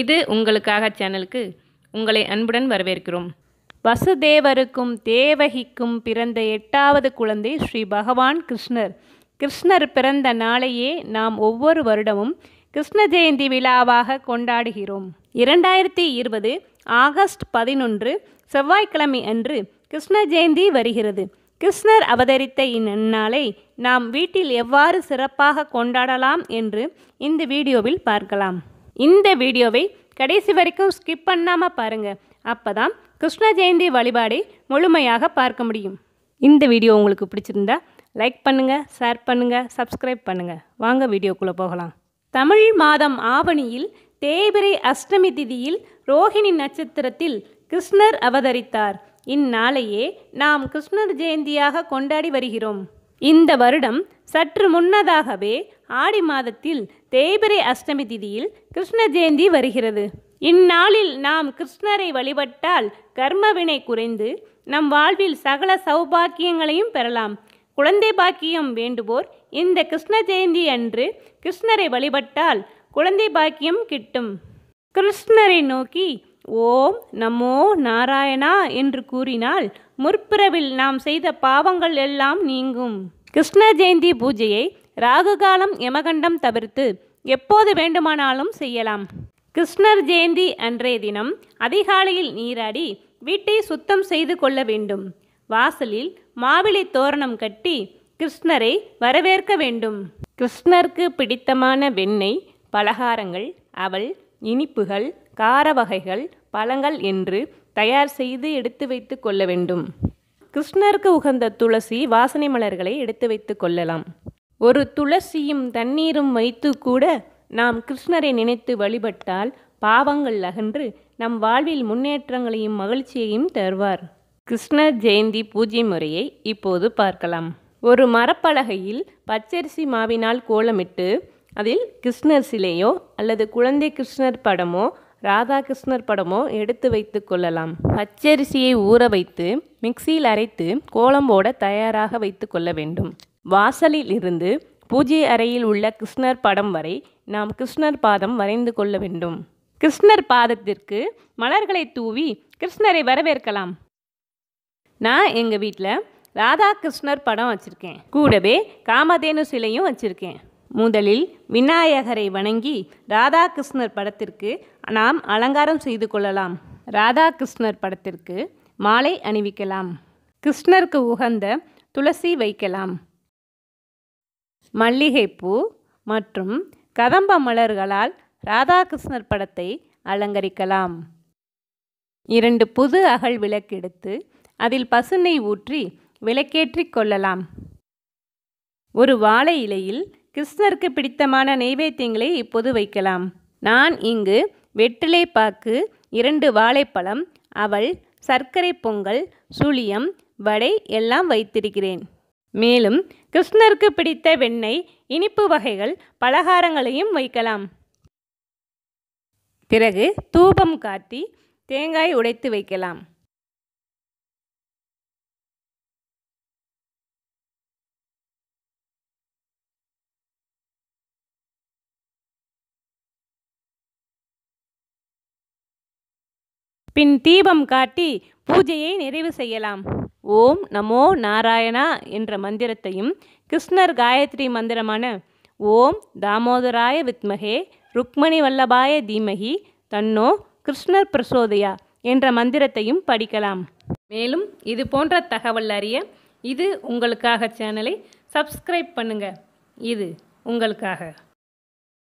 இது உங்களுக்காக சேனலுக்கு உங்களை அன்புடன் வரவேற்கிறோம் வசுதேவருக்கும் தேவகிக்கும் பிறந்த எட்டாவது குழந்தை ஸ்ரீ பகவான் கிருஷ்ணர் கிருஷ்ணர் பிறந்த நாளையே நாம் ஒவ்வொரு வருடமும் கிருஷ்ண ஜெயந்தி விழாவாக கொண்டாடுகிறோம் இரண்டாயிரத்தி இருபது ஆகஸ்ட் பதினொன்று செவ்வாய்க்கிழமை அன்று கிருஷ்ண ஜெயந்தி வருகிறது கிருஷ்ணர் அவதரித்த இந்நாளை நாம் வீட்டில் எவ்வாறு சிறப்பாக கொண்டாடலாம் என்று இந்த வீடியோவில் பார்க்கலாம் இந்த வீடியோவை கடைசி வரைக்கும் ஸ்கிப் பண்ணாமல் பாருங்கள் அப்போ தான் கிருஷ்ண ஜெயந்தி வழிபாடை முழுமையாக பார்க்க முடியும் இந்த வீடியோ உங்களுக்கு பிடிச்சிருந்தா லைக் பண்ணுங்கள் ஷேர் பண்ணுங்கள் சப்ஸ்கிரைப் பண்ணுங்கள் வாங்க வீடியோக்குள்ளே போகலாம் தமிழ் மாதம் ஆவணியில் தேய்பிரை அஷ்டமி திதியில் ரோஹிணி நட்சத்திரத்தில் கிருஷ்ணர் அவதரித்தார் இந்நாளையே நாம் கிருஷ்ணர் ஜெயந்தியாக கொண்டாடி வருகிறோம் இந்த வருடம் சற்று முன்னதாகவே ஆடி மாதத்தில் தேய்பிரை அஷ்டமி திதியில் கிருஷ்ண ஜெயந்தி வருகிறது இந்நாளில் நாம் கிருஷ்ணரை வழிபட்டால் கர்மவினை குறைந்து நம் வாழ்வில் சகல சௌபாக்கியங்களையும் பெறலாம் குழந்தை பாக்கியம் வேண்டுவோர் இந்த கிருஷ்ண ஜெயந்தி அன்று கிருஷ்ணரை வழிபட்டால் குழந்தை பாக்கியம் கிட்டும் கிருஷ்ணரை நோக்கி ஓம் நமோ நாராயணா என்று கூறினால் முற்பிறவில் நாம் செய்த பாவங்கள் எல்லாம் நீங்கும் கிருஷ்ண ஜெயந்தி பூஜையை ராகுகாலம் யமகண்டம் தவிர்த்து எப்போது வேண்டுமானாலும் செய்யலாம் கிருஷ்ணர் ஜெயந்தி அன்றைய தினம் அதிகாலையில் நீராடி வீட்டை சுத்தம் செய்து கொள்ள வேண்டும் வாசலில் மாவிளை தோரணம் கட்டி கிருஷ்ணரை வரவேற்க வேண்டும் கிருஷ்ணருக்கு பிடித்தமான வெண்ணெய் பலகாரங்கள் அவள் இனிப்புகள் கார வகைகள் பழங்கள் என்று தயார் செய்து எடுத்து வைத்து கொள்ள வேண்டும் கிருஷ்ணருக்கு உகந்த துளசி வாசனை மலர்களை எடுத்து வைத்து கொள்ளலாம் ஒரு துளசியும் தண்ணீரும் வைத்து கூட நாம் கிருஷ்ணரை நினைத்து வழிபட்டால் பாவங்கள் அகன்று நம் வாழ்வில் முன்னேற்றங்களையும் மகிழ்ச்சியையும் தருவார் கிருஷ்ணர் ஜெயந்தி பூஜை முறையை இப்போது பார்க்கலாம் ஒரு மரப்பலகையில் பச்சரிசி மாவினால் கோலமிட்டு அதில் கிருஷ்ணர் சிலையோ அல்லது குழந்தை கிருஷ்ணர் படமோ ராதாகிருஷ்ணர் படமோ எடுத்து வைத்து கொள்ளலாம் பச்சரிசியை ஊற வைத்து மிக்சியில் அரைத்து கோலம் போட தயாராக வைத்து கொள்ள வேண்டும் வாசலில் இருந்து பூஜை அறையில் உள்ள கிருஷ்ணர் படம் வரை நாம் கிருஷ்ணர் பாதம் வரைந்து கொள்ள வேண்டும் கிருஷ்ணர் பாதத்திற்கு மலர்களை தூவி கிருஷ்ணரை வரவேற்கலாம் நான் எங்கள் வீட்டில் ராதாகிருஷ்ணர் படம் வச்சுருக்கேன் கூடவே காமதேனு சிலையும் வச்சுருக்கேன் முதலில் விநாயகரை வணங்கி ராதாகிருஷ்ணர் படத்திற்கு நாம் அலங்காரம் செய்து கொள்ளலாம் ராதாகிருஷ்ணர் படத்திற்கு மாலை அணிவிக்கலாம் கிருஷ்ணருக்கு உகந்த துளசி வைக்கலாம் மல்லிகைப்பூ மற்றும் கதம்ப மலர்களால் ராதாகிருஷ்ணர் படத்தை அலங்கரிக்கலாம் இரண்டு புது அகல் விளக்கெடுத்து அதில் பசுனை ஊற்றி விளக்கேற்றிக் கொள்ளலாம் ஒரு வாழை இலையில் கிருஷ்ணருக்கு பிடித்தமான நெய்வேத்தியங்களை இப்போது வைக்கலாம் நான் இங்கு வெற்றிலை பாக்கு இரண்டு வாழைப்பழம் அவள் சர்க்கரை பொங்கல் சுழியம் வடை எல்லாம் வைத்திருக்கிறேன் மேலும் கிருஷ்ணருக்கு பிடித்த வெண்ணெய் இனிப்பு வகைகள் பலகாரங்களையும் வைக்கலாம் பிறகு தூபம் காட்டி தேங்காய் உடைத்து வைக்கலாம் பின் தீபம் காட்டி பூஜையை நிறைவு செய்யலாம் ஓம் நமோ நாராயணா என்ற மந்திரத்தையும் கிருஷ்ணர் காயத்ரி மந்திரமான ஓம் தாமோதராய வித்மகே ருக்மணி வல்லபாய தீமகி தன்னோ கிருஷ்ணர் பிரசோதயா என்ற மந்திரத்தையும் படிக்கலாம் மேலும் இது போன்ற தகவல் அறிய இது உங்களுக்காக சேனலை சப்ஸ்கிரைப் பண்ணுங்கள் இது உங்களுக்காக